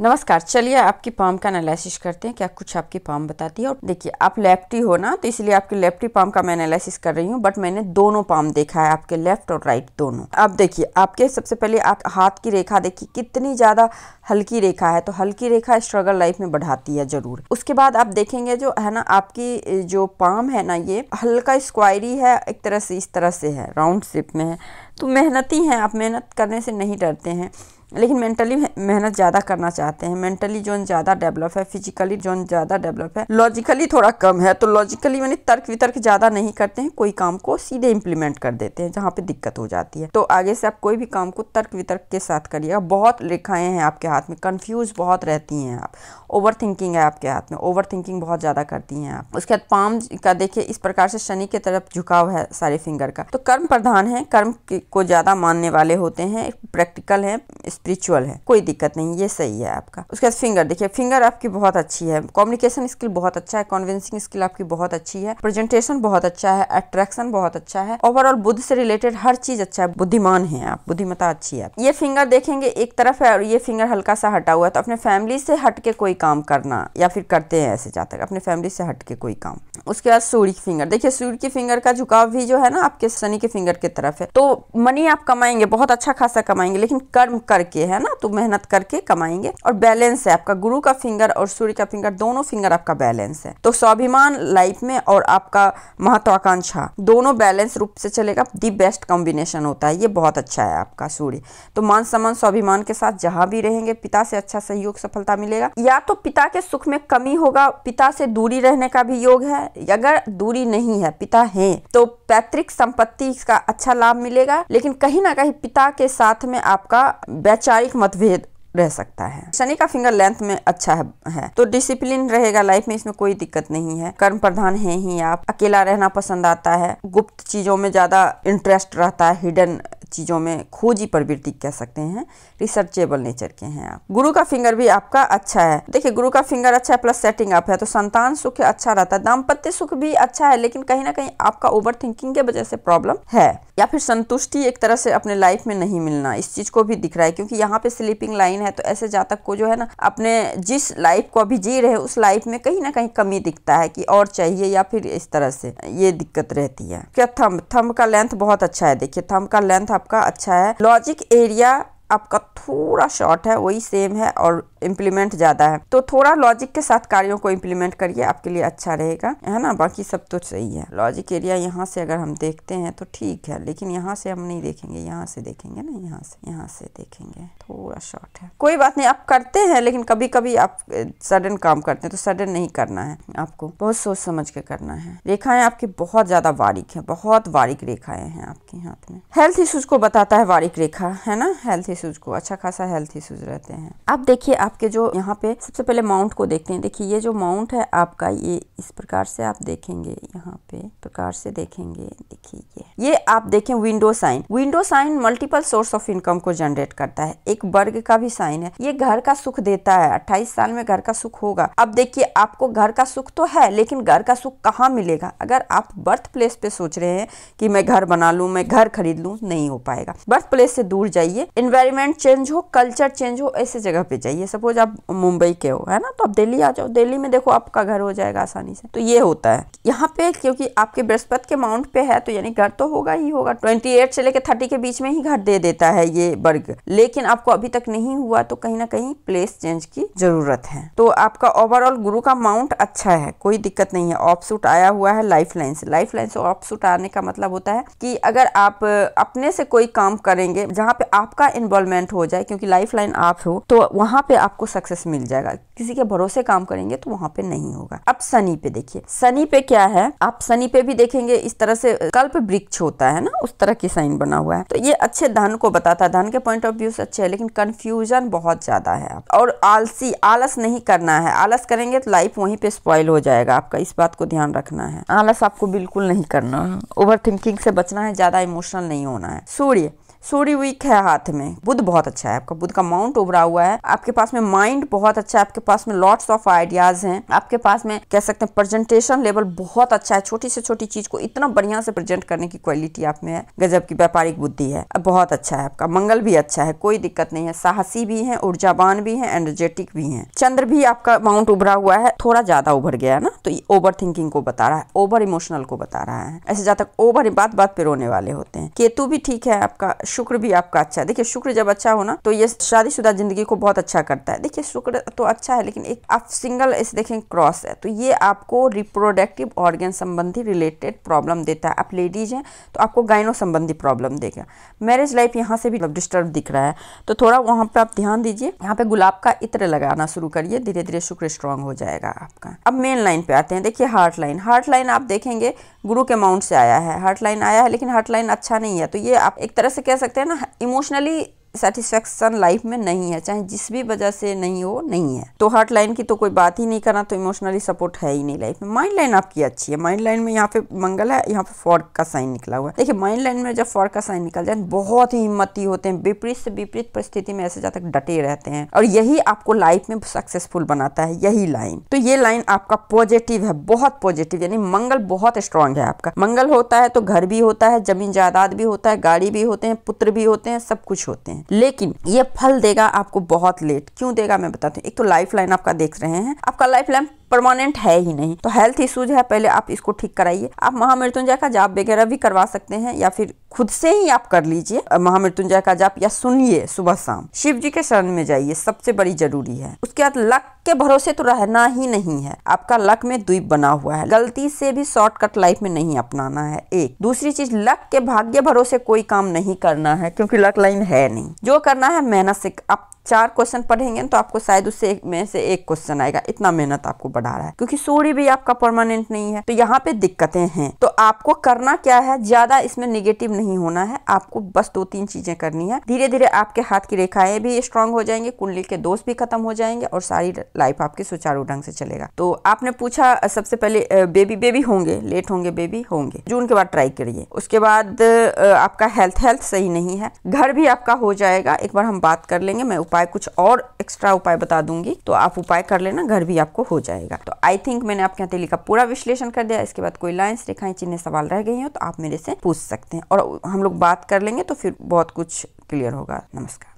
नमस्कार चलिए आपकी पाम का एनालिसिस करते हैं क्या कुछ आपकी पाम बताती है और देखिए आप लेफ्टी हो ना तो इसलिए आपके लेफ्टी पाम का मैं एनालिसिस कर रही हूँ बट मैंने दोनों पाम देखा है आपके लेफ्ट और राइट दोनों अब देखिए आपके सबसे पहले आप हाथ की रेखा देखिए कितनी ज़्यादा हल्की रेखा है तो हल्की रेखा स्ट्रगल लाइफ में बढ़ाती है जरूर उसके बाद आप देखेंगे जो है ना आपकी जो पाम है ना ये हल्का स्क्वायरी है एक तरह से इस तरह से है राउंड शेप में है तो मेहनती हैं आप मेहनत करने से नहीं डरते हैं लेकिन मेंटली मेहनत ज़्यादा करना चाहते हैं मेंटली जोन ज़्यादा डेवलप है फिजिकली जोन ज़्यादा डेवलप है लॉजिकली थोड़ा कम है तो लॉजिकली मैंने तर्क वितर्क ज़्यादा नहीं करते हैं कोई काम को सीधे इंप्लीमेंट कर देते हैं जहाँ पे दिक्कत हो जाती है तो आगे से आप कोई भी काम को तर्क वितर्क के साथ करिएगा बहुत रेखाएं हैं आपके हाथ में कन्फ्यूज़ बहुत रहती हैं आप ओवर थिंकिंग है आपके हाथ में ओवर थिंकिंग बहुत ज़्यादा करती हैं आप उसके बाद पाम का देखिए इस प्रकार से शनि की तरफ झुकाव है सारे फिंगर का तो कर्म प्रधान है कर्म को ज़्यादा मानने वाले होते हैं प्रैक्टिकल है स्पिरिचुअल है कोई दिक्कत नहीं ये सही है आपका उसके बाद फिंगर देखिए फिंगर आपकी बहुत अच्छी है कम्युनिकेशन स्किल बहुत अच्छा है कॉन्विंसिंग स्किल आपकी बहुत अच्छी है प्रेजेंटेशन बहुत अच्छा है अट्रैक्शन बहुत अच्छा है ओवरऑल बुद्ध से रिलेटेड हर चीज अच्छा है बुद्धिमान है आप बुद्धिमता अच्छी है ये फिंगर देखेंगे एक तरफ है और ये फिंगर हल्का सा हटा हुआ है तो अपने फैमिली से हट के कोई काम करना या फिर करते हैं ऐसे जातक अपने फैमिली से हट के कोई काम उसके बाद सूर्य की फिंगर देखिए सूर्य की फिंगर का झुकाव भी जो है ना आपके शनि के फिंगर की तरफ है तो मनी आप कमाएंगे बहुत अच्छा खासा कमाएंगे लेकिन कर्म करके करके है ना तो मेहनत करके कमाएंगे और बैलेंस है आपका गुरु का फिंगर और सूर्य का फिंगर दोनों फिंगर आपका बैलेंस है तो स्वाभिमान लाइफ में और आपका महत्वाकांक्षा दोनों बैलेंस रूप से चलेगा दी बेस्ट कॉम्बिनेशन होता है ये बहुत अच्छा है आपका सूर्य तो मान सम्मान स्वाभिमान के साथ जहां भी रहेंगे पिता से अच्छा सहयोग सफलता मिलेगा या तो पिता के सुख में कमी होगा पिता से दूरी रहने का भी योग है अगर दूरी नहीं है पिता है तो पैतृक संपत्ति का अच्छा लाभ मिलेगा लेकिन कहीं ना कहीं पिता के साथ में आपका वैचारिक मतभेद रह सकता है शनि का फिंगर लेंथ में अच्छा है तो डिसिप्लिन रहेगा लाइफ में इसमें कोई दिक्कत नहीं है कर्म प्रधान है ही आप अकेला रहना पसंद आता है गुप्त चीजों में ज्यादा इंटरेस्ट रहता है हिडन चीज़ों में खोजी प्रवृत्ति कह सकते हैं रिसर्चेबल नेचर के हैं आप गुरु का फिंगर भी आपका अच्छा है देखिए गुरु का फिंगर अच्छा है प्लस सेटिंग अप है तो संतान सुख अच्छा रहता है दाम्पत्य सुख भी अच्छा है लेकिन कहीं ना कहीं आपका ओवर थिंकिंग के वजह से प्रॉब्लम है या फिर संतुष्टि एक तरह से अपने लाइफ में नहीं मिलना इस चीज को भी दिख रहा है क्योंकि यहाँ पे स्लीपिंग लाइन है तो ऐसे जातक को जो है ना अपने जिस लाइफ को अभी जी रहे उस लाइफ में कहीं ना कहीं कमी दिखता है कि और चाहिए या फिर इस तरह से ये दिक्कत रहती है क्या थम्ब थम्ब का लेंथ बहुत अच्छा है देखिए थम्ब का लेंथ आपका अच्छा है लॉजिक एरिया आपका थोड़ा शॉर्ट है वही सेम है और इम्प्लीमेंट ज़्यादा है तो थोड़ा लॉजिक के साथ कार्यों को इम्प्लीमेंट करिए आपके लिए अच्छा रहेगा है ना बाकी सब तो सही है लॉजिक एरिया यहाँ से अगर हम देखते हैं तो ठीक है लेकिन यहाँ से हम नहीं देखेंगे यहाँ से देखेंगे ना यहाँ से यहाँ से देखेंगे थोड़ा शॉर्ट है कोई बात नहीं आप करते हैं लेकिन कभी कभी आप सडन काम करते हैं तो सडन नहीं करना है आपको बहुत सोच समझ के करना है रेखाएं आपकी बहुत ज़्यादा बारीक है बहुत बारीक रेखाएं हैं आपके हाथ में हेल्थ इशूज को बताता है वारिक रेखा है ना हेल्थ इशूज को अच्छा खासा हेल्थ इशूज रहते हैं अब देखिए आपके जो यहाँ पे सबसे पहले माउंट को देखते हैं देखिए ये जो माउंट है आपका ये इस प्रकार से आप देखेंगे यहाँ पे प्रकार से देखेंगे देखिए ये ये आप देखें window sign window sign multiple source of income को जनरेट करता है एक वर्ग का भी साइन है ये घर का सुख देता है अट्ठाईस साल में घर का सुख होगा अब देखिए आपको घर का सुख तो है लेकिन घर का सुख कहाँ मिलेगा अगर आप बर्थ प्लेस पे सोच रहे हैं कि मैं घर बना लू मैं घर खरीद लूँ नहीं हो पाएगा बर्थ प्लेस से दूर जाइए इन्वायरमेंट एनवायरनमेंट चेंज हो कल्चर चेंज हो ऐसे जगह पे जाइए सपोज आप मुंबई के हो है ना तो आप दिल्ली आ जाओ दिल्ली में देखो आपका घर हो जाएगा आसानी से तो ये होता है यहाँ पे क्योंकि आपके बृहस्पति के माउंट पे है तो यानी घर तो होगा ही होगा ट्वेंटी एट से लेकर थर्टी के बीच में ही घर दे देता है ये वर्ग लेकिन आपको अभी तक नहीं हुआ तो कहीं ना कहीं प्लेस चेंज की जरूरत है तो आपका ओवरऑल गुरु का माउंट अच्छा है कोई दिक्कत नहीं है ऑफ सूट आया हुआ है लाइफ लाइन से लाइफ लाइन से ऑफ सूट आने का मतलब होता है कि अगर आप अपने से कोई काम करेंगे जहाँ पे आपका इन्वॉल्व इंस्टॉलमेंट हो जाए क्योंकि लाइफ लाइन आप हो तो वहां पे आपको सक्सेस मिल जाएगा किसी के भरोसे काम करेंगे तो वहां पे नहीं होगा अब सनी पे देखिए सनी पे क्या है आप सनी पे भी देखेंगे इस तरह से कल्प वृक्ष होता है ना उस तरह की साइन बना हुआ है तो ये अच्छे धन को बताता है धन के पॉइंट ऑफ व्यू से अच्छे है लेकिन कंफ्यूजन बहुत ज्यादा है और आलसी आलस नहीं करना है आलस करेंगे तो लाइफ वहीं पे स्पॉइल हो जाएगा आपका इस बात को ध्यान रखना है आलस आपको बिल्कुल नहीं करना है ओवर थिंकिंग से बचना है ज्यादा इमोशनल नहीं होना है सूर्य सूर्य वीक है हाथ में बुद्ध बहुत अच्छा है आपका बुद्ध का माउंट उभरा हुआ है आपके पास में माइंड बहुत अच्छा है आपके पास में लॉट्स ऑफ आइडियाज हैं आपके पास में कह सकते हैं प्रेजेंटेशन लेवल बहुत अच्छा है छोटी से छोटी चीज को इतना बढ़िया से प्रेजेंट करने की क्वालिटी आप में है गजब की व्यापारिक बुद्धि है बहुत अच्छा है आपका मंगल भी अच्छा है कोई दिक्कत नहीं है साहसी भी है ऊर्जावान भी है एनर्जेटिक भी है चंद्र भी आपका माउंट उभरा हुआ है थोड़ा ज्यादा उभर गया है ना तो ओवर थिंकिंग को बता रहा है ओवर इमोशनल को बता रहा है ऐसे ज्यादा ओवर बात बात पे रोने वाले होते हैं केतु भी ठीक है आपका शुक्र भी आपका अच्छा है देखिए शुक्र जब अच्छा हो ना तो ये शादीशुदा जिंदगी को बहुत अच्छा करता है देखिए शुक्र तो अच्छा है लेकिन एक आप सिंगल इस देखें क्रॉस है तो ये आपको रिप्रोडक्टिव ऑर्गेन संबंधी रिलेटेड प्रॉब्लम देता है आप लेडीज हैं तो आपको गाइनो संबंधी प्रॉब्लम देगा मैरिज लाइफ यहाँ से भी डिस्टर्ब दिख रहा है तो थोड़ा वहाँ पर आप ध्यान दीजिए यहाँ पे गुलाब का इत्र लगाना शुरू करिए धीरे धीरे शुक्र स्ट्रांग हो जाएगा आपका अब मेन लाइन पे आते हैं देखिए हार्ट लाइन हार्ट लाइन आप देखेंगे गुरु के माउंट से आया है हार्ट लाइन आया है लेकिन हार्ट लाइन अच्छा नहीं है तो ये आप एक तरह से कह सकते हैं ना इमोशनली सेटिस्फेक्शन लाइफ में नहीं है चाहे जिस भी वजह से नहीं हो नहीं है तो हार्ट लाइन की तो कोई बात ही नहीं करना तो इमोशनली सपोर्ट है ही नहीं लाइफ में माइंड लाइन आपकी अच्छी है माइंड लाइन में यहाँ पे मंगल है यहाँ पे फॉर्क का साइन निकला हुआ है देखिए माइंड लाइन में जब फॉर्क का साइन निकल जाए बहुत ही हिम्मती होते हैं विपरीत से विपरीत परिस्थिति में ऐसे तक डटे रहते हैं और यही आपको लाइफ में सक्सेसफुल बनाता है यही लाइन तो ये लाइन आपका पॉजिटिव है बहुत पॉजिटिव यानी मंगल बहुत स्ट्रांग है आपका मंगल होता है तो घर भी होता है जमीन जायदाद भी होता है गाड़ी भी होते हैं पुत्र भी होते हैं सब कुछ होते हैं हैं लेकिन ये फल देगा आपको बहुत लेट क्यों देगा मैं बताती हूँ एक तो लाइफ लाइन आपका देख रहे हैं आपका लाइफ लाइन परमानेंट है ही नहीं तो हेल्थ इशूज है पहले आप इसको ठीक कराइए आप महामृत्युंजय का जाप वगैरह भी करवा सकते हैं या फिर खुद से ही आप कर लीजिए महामृत्युंजय का जाप या सुनिए सुबह शाम शिव जी के शरण में जाइए सबसे बड़ी जरूरी है उसके बाद लक के भरोसे तो रहना ही नहीं है आपका लक में द्वीप बना हुआ है गलती से भी शॉर्टकट लाइफ में नहीं अपनाना है एक दूसरी चीज लक के भाग्य भरोसे कोई काम नहीं करना है क्योंकि लक लाइन है नहीं जो करना है मेहनत से आप चार क्वेश्चन पढ़ेंगे तो आपको शायद उससे एक में से एक क्वेश्चन आएगा इतना मेहनत आपको बढ़ा रहा है क्योंकि सूर्य भी आपका परमानेंट नहीं है तो यहाँ पे दिक्कतें हैं तो आपको करना क्या है ज्यादा इसमें निगेटिव नहीं होना है आपको बस दो तीन चीजें करनी है धीरे धीरे आपके हाथ की रेखाएं भी स्ट्रांग हो जाएंगे कुंडली के दोष भी खत्म हो जाएंगे और सारी लाइफ आपकी सुचारू ढंग से चलेगा तो आपने पूछा सबसे पहले बेबी बेबी होंगे लेट होंगे बेबी होंगे जून के बाद ट्राई करिए उसके बाद आपका हेल्थ हेल्थ सही नहीं है घर भी आपका हो जाएगा एक बार हम बात कर लेंगे मैं उपाय कुछ और एक्स्ट्रा उपाय बता दूंगी तो आप उपाय कर लेना घर भी आपको हो जाएगा तो आई थिंक मैंने आपके यहाँ का पूरा विश्लेषण कर दिया इसके बाद कोई लाइन्स रेखाएं चिन्ह सवाल रह गई हो तो आप मेरे से पूछ सकते हैं और हम लोग बात कर लेंगे तो फिर बहुत कुछ क्लियर होगा नमस्कार